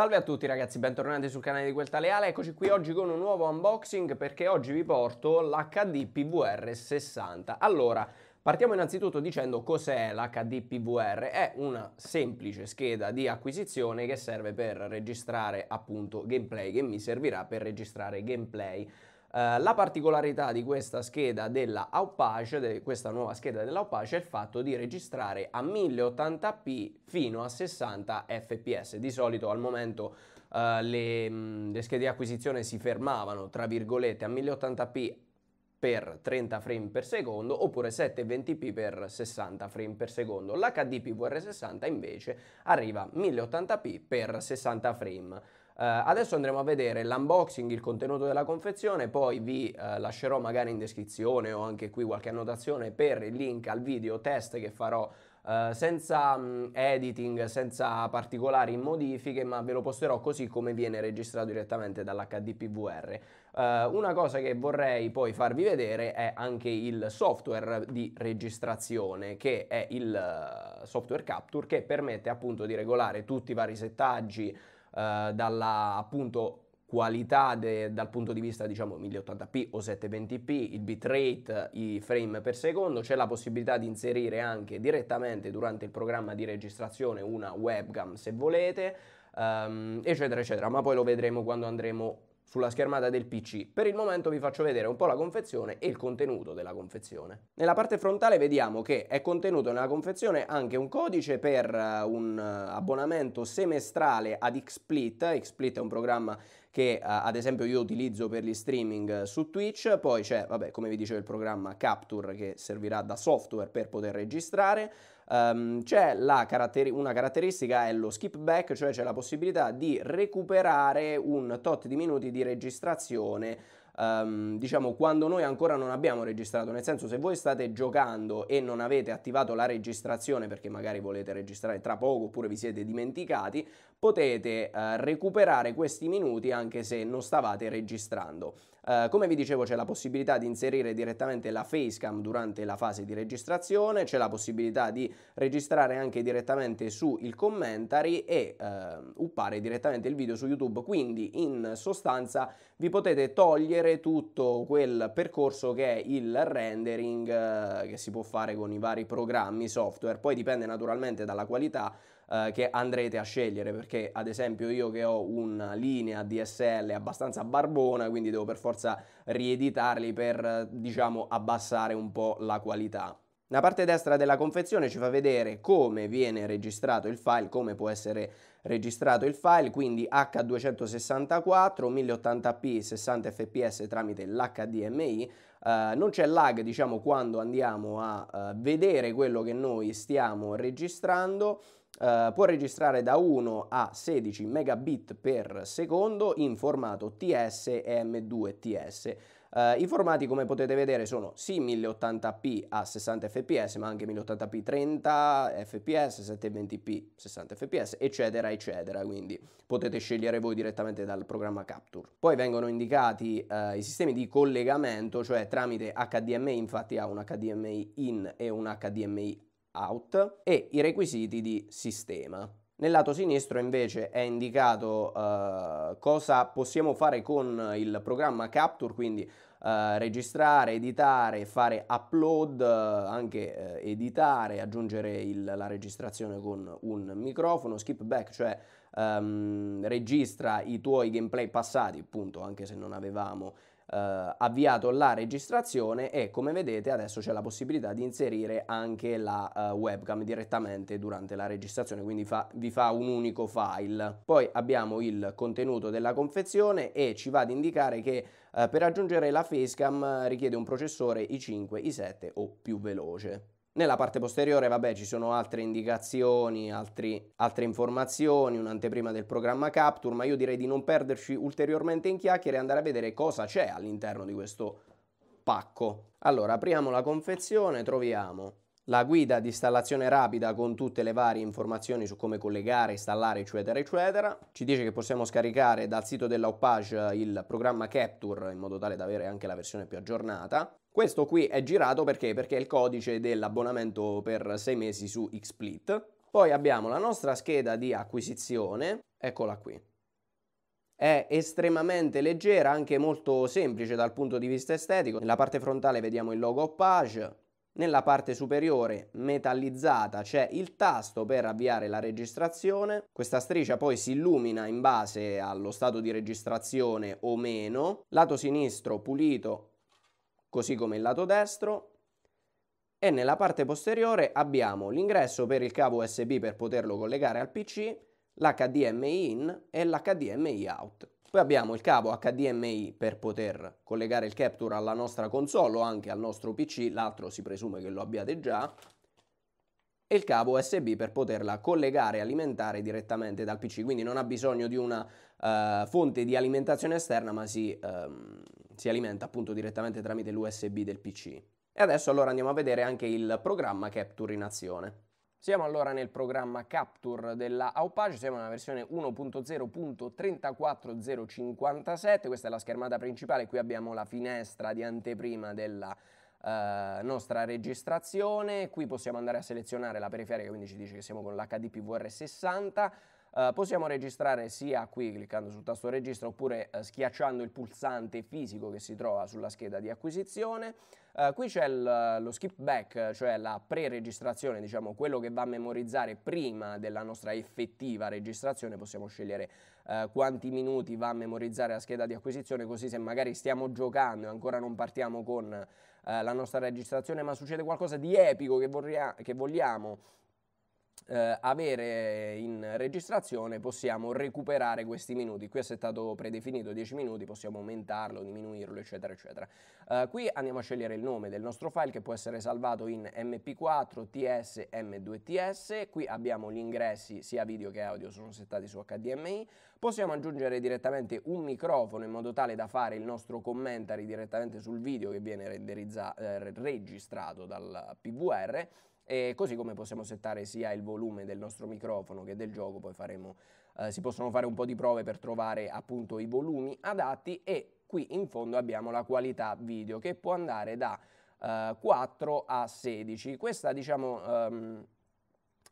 Salve a tutti ragazzi, bentornati sul canale di Quel Taleale, eccoci qui oggi con un nuovo unboxing perché oggi vi porto l'HD PVR 60. Allora, partiamo innanzitutto dicendo cos'è l'HD PVR, è una semplice scheda di acquisizione che serve per registrare appunto gameplay, che mi servirà per registrare gameplay eh, la particolarità di questa scheda della Aupage, di questa nuova scheda dell'Aupage, è il fatto di registrare a 1080p fino a 60 fps. Di solito al momento eh, le, mh, le schede di acquisizione si fermavano, tra virgolette, a 1080p per 30 frame per secondo oppure 720p per 60 frame per secondo. L'HD 60 invece arriva a 1080p per 60 frame eh, adesso andremo a vedere l'unboxing, il contenuto della confezione, poi vi eh, lascerò magari in descrizione o anche qui qualche annotazione per il link al video test che farò Uh, senza um, editing, senza particolari modifiche, ma ve lo posterò così come viene registrato direttamente dall'HDPVR. Uh, una cosa che vorrei poi farvi vedere è anche il software di registrazione, che è il uh, software Capture, che permette appunto di regolare tutti i vari settaggi eh, dalla appunto qualità de, dal punto di vista diciamo 1080p o 720p, il bitrate, i frame per secondo, c'è la possibilità di inserire anche direttamente durante il programma di registrazione una webcam se volete, um, eccetera eccetera, ma poi lo vedremo quando andremo sulla schermata del PC. Per il momento vi faccio vedere un po' la confezione e il contenuto della confezione. Nella parte frontale vediamo che è contenuto nella confezione anche un codice per eh, un eh, abbonamento semestrale ad XSplit. XSplit è un programma che eh, ad esempio io utilizzo per gli streaming su Twitch, poi c'è, vabbè, come vi dicevo, il programma Capture che servirà da software per poter registrare, Um, c'è caratteri- una caratteristica, è lo skip back, cioè c'è la possibilità di recuperare un tot di minuti di registrazione Um, diciamo quando noi ancora non abbiamo registrato, nel senso se voi state giocando e non avete attivato la registrazione perché magari volete registrare tra poco oppure vi siete dimenticati, potete uh, recuperare questi minuti anche se non stavate registrando. Eh, come vi dicevo c'è la possibilità di inserire direttamente la facecam durante la fase di registrazione, c'è la possibilità di registrare anche direttamente su il commentary e eh, uppare direttamente il video su YouTube, quindi in sostanza vi potete togliere tutto quel percorso che è il rendering eh, che si può fare con i vari programmi software, poi dipende naturalmente dalla qualità eh, che andrete a scegliere, perché ad esempio io che ho una linea DSL abbastanza barbona, quindi devo per forza rieditarli per diciamo abbassare un po' la qualità. La parte destra della confezione ci fa vedere come viene registrato il file, come può essere registrato il file, quindi H264, 1080p, 60 fps tramite l'HDMI. Eh, non c'è lag, diciamo, quando andiamo a eh, vedere quello che noi stiamo registrando. Eh, può registrare da 1 a 16 megabit per secondo in formato TS e M2TS. Uh, eh, I formati come potete vedere sono sì 1080p a 60 fps ma anche 1080p 30 fps, 720p 60 fps eccetera eccetera quindi potete scegliere voi direttamente dal programma Capture. Poi vengono indicati uh, i sistemi di collegamento cioè tramite HDMI infatti ha un HDMI in e un HDMI out e i requisiti di sistema. Nel lato sinistro invece è indicato eh, cosa possiamo fare con il programma Capture, quindi eh, registrare, editare, fare upload, eh, anche eh, editare, aggiungere il, la registrazione con un microfono, skip back, cioè ehm, registra i tuoi gameplay passati, appunto, anche se non avevamo eh, avviato la registrazione e come vedete adesso c'è la possibilità di inserire anche la eh, webcam direttamente durante la registrazione, quindi fa, vi fa un unico file. Poi abbiamo il contenuto della confezione e ci va ad indicare che eh, per aggiungere la facecam richiede un processore i5, i7 o più veloce. Nella parte posteriore, vabbè, ci sono altre indicazioni, altri, altre informazioni, un'anteprima del programma Capture, ma io direi di non perderci ulteriormente in chiacchiere e andare a vedere cosa c'è all'interno di questo pacco. Allora, apriamo la confezione, troviamo la guida di installazione rapida con tutte le varie informazioni su come collegare, installare, eccetera, eccetera. Ci dice che possiamo scaricare dal sito della dell'Aupage eh, il programma Capture in modo tale da avere anche la versione più aggiornata. Questo qui è girato perché? Perché è il codice dell'abbonamento per sei mesi su XSplit. Poi abbiamo la nostra scheda di acquisizione, eccola qui. È estremamente leggera, anche molto semplice dal punto di vista estetico. Nella parte frontale vediamo il logo Page, nella parte superiore metallizzata c'è il tasto per avviare la registrazione, questa striscia poi si illumina in base allo stato di registrazione o meno, lato sinistro pulito così come il lato destro e nella parte posteriore abbiamo l'ingresso per il cavo USB per poterlo collegare al PC, l'HDMI in e l'HDMI out. Poi abbiamo il cavo HDMI per poter collegare il Capture alla nostra console o anche al nostro PC, l'altro si presume che lo abbiate già, e il cavo USB per poterla collegare e alimentare direttamente dal PC, quindi non ha bisogno di una uh, fonte di alimentazione esterna, ma si, um, si alimenta appunto direttamente tramite l'USB del PC. E adesso allora andiamo a vedere anche il programma Capture in azione. Siamo allora nel programma Capture della Aupage, siamo nella versione 1.0.34057, questa è la schermata principale, qui abbiamo la finestra di anteprima della eh, nostra registrazione, qui possiamo andare a selezionare la periferica, quindi ci dice che siamo con l'HDPVR60, eh, possiamo registrare sia qui cliccando sul tasto registra oppure uh, schiacciando il pulsante fisico che si trova sulla scheda di acquisizione. Uh, qui c'è lo skip back, cioè la pre-registrazione, diciamo quello che va a memorizzare prima della nostra effettiva registrazione. Possiamo scegliere quanti minuti va a memorizzare la scheda di acquisizione, così se magari stiamo giocando e ancora non partiamo con la nostra registrazione, ma succede qualcosa di epico che, che vogliamo eh, avere in registrazione possiamo recuperare questi minuti. Qui è stato predefinito 10 minuti, possiamo aumentarlo, diminuirlo, eccetera, eccetera. Eh, qui andiamo a scegliere il nome del nostro file che può essere salvato in mp4, ts, m2ts. Qui abbiamo gli ingressi, sia video che audio sono settati su HDMI. Possiamo aggiungere direttamente un microfono in modo tale da fare il nostro commentary direttamente sul video che viene eh, registrato dal PVR e così come possiamo settare sia il volume del nostro microfono che del gioco, poi faremo, eh, si possono fare un po' di prove per trovare appunto i volumi adatti e qui in fondo abbiamo la qualità video che può andare da eh, 4 a 16. Questa diciamo... Ehm,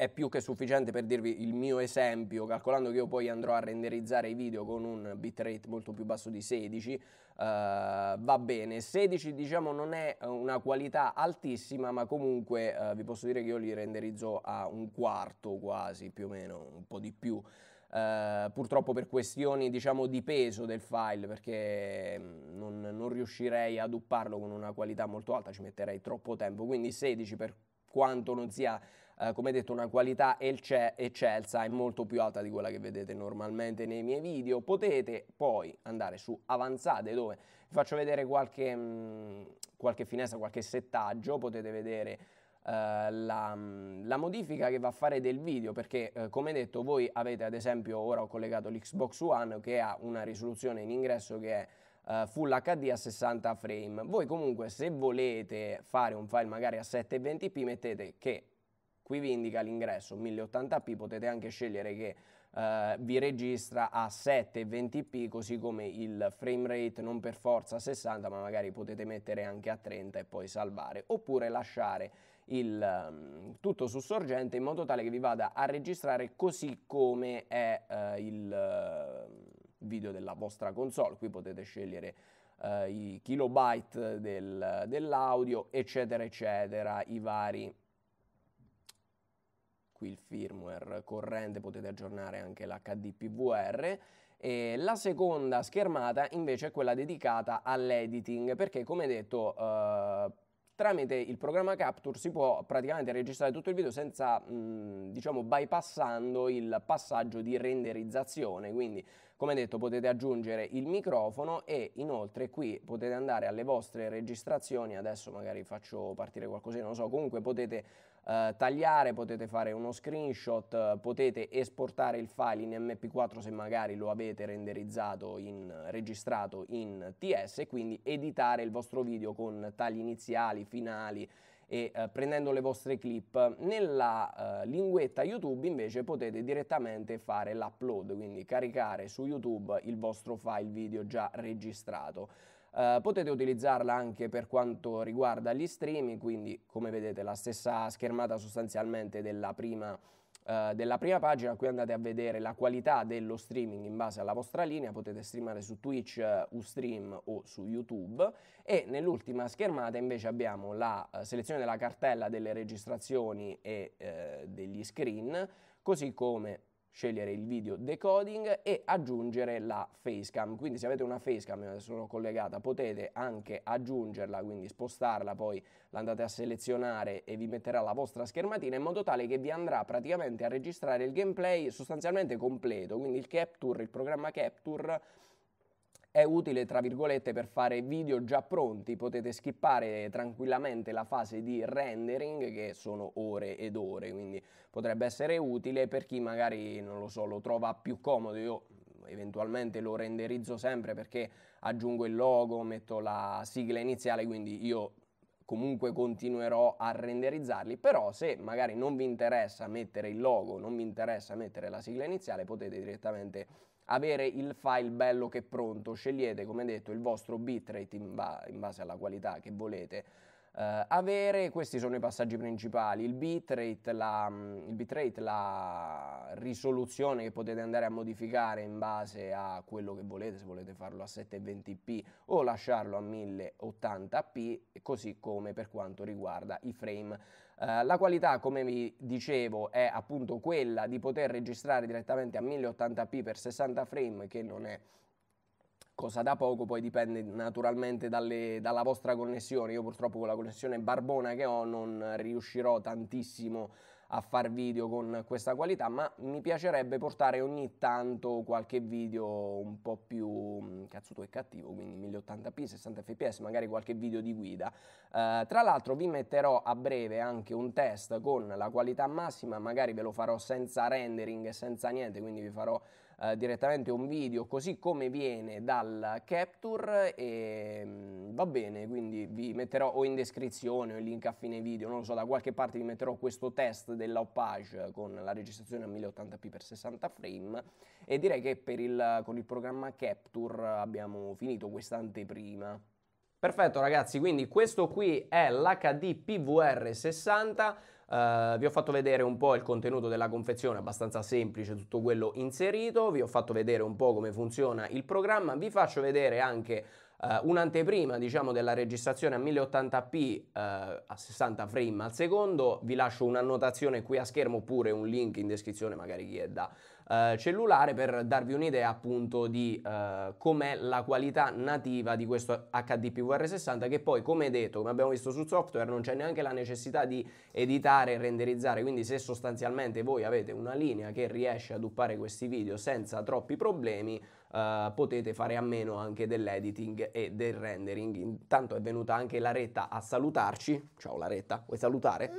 è più che sufficiente per dirvi il mio esempio, calcolando che io poi andrò a renderizzare i video con un bitrate molto più basso di 16, uh, eh, va bene. 16 diciamo non è eh, una qualità altissima, ma comunque uh, vi posso dire che io li renderizzo a un quarto quasi, più o meno, un po' di più. Uh, purtroppo per questioni diciamo, di peso del file perché mm, non, non riuscirei a dupparlo con una qualità molto alta ci metterei troppo tempo quindi 16 per quanto non sia eh, come detto una qualità eccelsa e molto più alta di quella che vedete normalmente nei miei video. Potete poi andare su avanzate dove vi faccio vedere qualche, mh, mm, qualche finestra, qualche settaggio, potete vedere Uh, la, mm, la, modifica che va a fare del video perché uh, come detto voi avete ad esempio ora ho collegato l'Xbox One che ha una risoluzione in ingresso che è uh, Full HD a 60 frame voi comunque se volete fare un file magari a 720p mettete che Qui vi indica l'ingresso 1080p, potete anche scegliere che eh, vi registra a 720p, così come il frame rate non per forza a 60, ma magari potete mettere anche a 30 e poi salvare, oppure lasciare il ehm, tutto su sorgente in modo tale che vi vada a registrare così come è eh, il ehm, video della vostra console. Qui potete scegliere Uh, i kilobyte del, dell'audio, eccetera, eccetera, i vari qui il firmware corrente, potete aggiornare anche l'HDPVR. E la seconda schermata invece è quella dedicata all'editing, perché come detto... Eh, tramite il programma Capture si può praticamente registrare tutto il video senza, mh, diciamo, bypassando il passaggio di renderizzazione. Quindi, come detto, potete aggiungere il microfono e inoltre qui potete andare alle vostre registrazioni. Adesso magari faccio partire qualcosina, non lo so, comunque potete eh, tagliare, potete fare uno screenshot, potete esportare il file in MP4 se magari lo avete renderizzato, in, registrato in TS e quindi editare il vostro video con tagli iniziali, finali e eh, prendendo le vostre clip. Nella eh, linguetta YouTube invece potete direttamente fare l'upload, quindi caricare su YouTube il vostro file video già registrato. Eh, potete utilizzarla anche per quanto riguarda gli streaming, quindi come vedete la stessa schermata sostanzialmente della prima, uh, della prima pagina, qui andate a vedere la qualità dello streaming in base alla vostra linea, potete streamare su Twitch, eh, Ustream o su YouTube e nell'ultima schermata invece abbiamo la selezione della cartella delle registrazioni e degli screen, così come scegliere il video decoding e aggiungere la facecam. Quindi se avete una facecam sono collegata potete anche aggiungerla, quindi spostarla, poi l'andate a selezionare e vi metterà la vostra schermatina in modo tale che vi andrà praticamente a registrare il gameplay sostanzialmente completo, quindi il capture, il programma capture è utile, tra virgolette, per fare video già pronti, potete skippare tranquillamente la fase di rendering che sono ore ed ore, quindi potrebbe essere utile per chi magari, non lo so, lo trova più comodo. Io eventualmente lo renderizzo sempre perché aggiungo il logo, metto la sigla iniziale, quindi io comunque continuerò a renderizzarli, però se magari non vi interessa mettere il logo, non vi interessa mettere la sigla iniziale, potete direttamente avere il file bello che è pronto. Scegliete, come detto, il vostro bitrate in, ba- in base alla qualità che volete eh, avere. Questi sono i passaggi principali, il bitrate, la, mm, il bitrate, la risoluzione che potete andare a modificare in base a quello che volete, se volete farlo a 720p o lasciarlo a 1080p, così come per quanto riguarda i frame. Uh, la qualità, come vi dicevo, è appunto quella di poter registrare direttamente a 1080p per 60 frame, che non è cosa da poco, poi dipende naturalmente dalle, dalla vostra connessione. Io purtroppo con la connessione barbona che ho non riuscirò tantissimo a far video con questa qualità, ma mi piacerebbe portare ogni tanto qualche video un po' più mm, cazzuto e cattivo, quindi 1080p, 60 fps, magari qualche video di guida. Eh, tra l'altro vi metterò a breve anche un test con la qualità massima, magari ve lo farò senza rendering, senza niente, quindi vi farò eh, direttamente un video così come viene dal Capture e ehm, va bene, quindi vi metterò o in descrizione o il link a fine video, non lo so, da qualche parte vi metterò questo test dell'Opage con la registrazione a 1080p per 60 frame e direi che il, con il programma Capture abbiamo finito quest'anteprima Perfetto ragazzi, quindi questo qui è l'HD PVR 60 eh, vi ho fatto vedere un po' il contenuto della confezione, abbastanza semplice tutto quello inserito, vi ho fatto vedere un po' come funziona il programma, vi faccio vedere anche eh, un'anteprima diciamo, della registrazione a 1080p eh, a 60 frame al secondo, vi lascio un'annotazione qui a schermo oppure un link in descrizione magari chi è da eh, cellulare per darvi un'idea appunto di eh, com'è la qualità nativa di questo HDPVR60 che poi come detto, come abbiamo visto sul software, non c'è neanche la necessità di editare e renderizzare, quindi se sostanzialmente voi avete una linea che riesce a duppare questi video senza troppi problemi, eh, potete fare a meno anche dell'editing e del rendering. Intanto è venuta anche Laretta a salutarci. Ciao Laretta, vuoi salutare?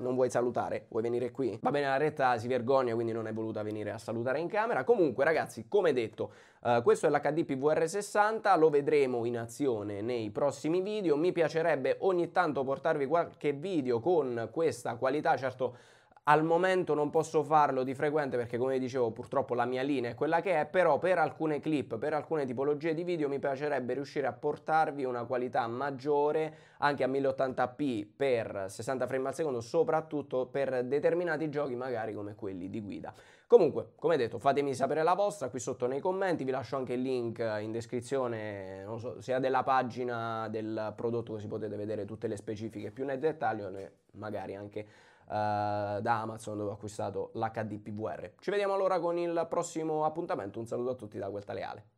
Non vuoi salutare? Vuoi venire qui? Va bene, la retta si vergogna, quindi non è voluta venire a salutare in camera. Comunque, ragazzi, come detto, eh, questo è l'HD PVR60, lo vedremo in azione nei prossimi video. Mi piacerebbe ogni tanto portarvi qualche video con questa qualità, certo al momento non posso farlo di frequente perché come dicevo purtroppo la mia linea è quella che è, però per alcune clip, per alcune tipologie di video mi piacerebbe riuscire a portarvi una qualità maggiore anche a 1080p per 60 frame al secondo, soprattutto per determinati giochi magari come quelli di guida. Comunque, come detto, fatemi sapere la vostra qui sotto nei commenti, vi lascio anche il link in descrizione, non so, sia della pagina del prodotto così potete vedere tutte le specifiche più nel dettaglio, magari anche eh, da Amazon dove ho acquistato l'HDPVR. Ci vediamo allora con il prossimo appuntamento, un saluto a tutti da Guelta Leale.